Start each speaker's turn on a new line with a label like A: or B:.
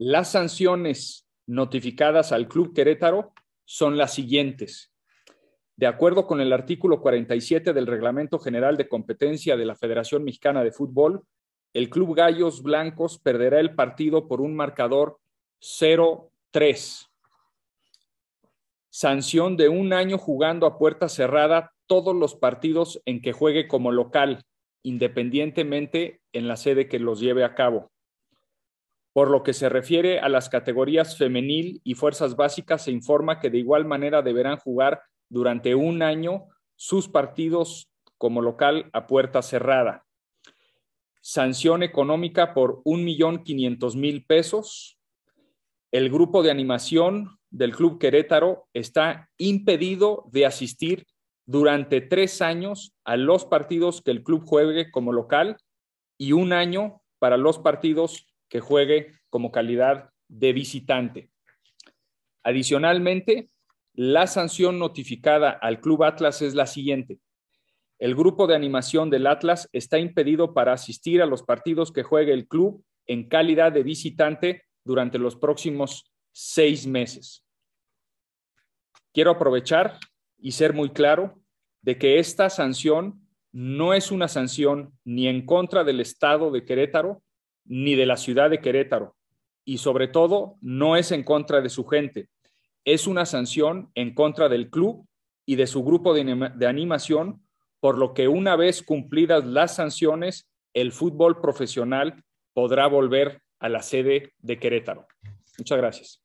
A: Las sanciones notificadas al Club Querétaro son las siguientes. De acuerdo con el artículo 47 del Reglamento General de Competencia de la Federación Mexicana de Fútbol, el Club Gallos Blancos perderá el partido por un marcador 0-3. Sanción de un año jugando a puerta cerrada todos los partidos en que juegue como local, independientemente en la sede que los lleve a cabo. Por lo que se refiere a las categorías femenil y fuerzas básicas, se informa que de igual manera deberán jugar durante un año sus partidos como local a puerta cerrada. Sanción económica por 1.500.000 pesos. El grupo de animación del Club Querétaro está impedido de asistir durante tres años a los partidos que el club juegue como local y un año para los partidos que juegue como calidad de visitante. Adicionalmente, la sanción notificada al Club Atlas es la siguiente. El grupo de animación del Atlas está impedido para asistir a los partidos que juegue el club en calidad de visitante durante los próximos seis meses. Quiero aprovechar y ser muy claro de que esta sanción no es una sanción ni en contra del Estado de Querétaro, ni de la ciudad de Querétaro y sobre todo no es en contra de su gente. Es una sanción en contra del club y de su grupo de, animación, por lo que una vez cumplidas las sanciones, el fútbol profesional podrá volver a la sede de Querétaro. Muchas gracias.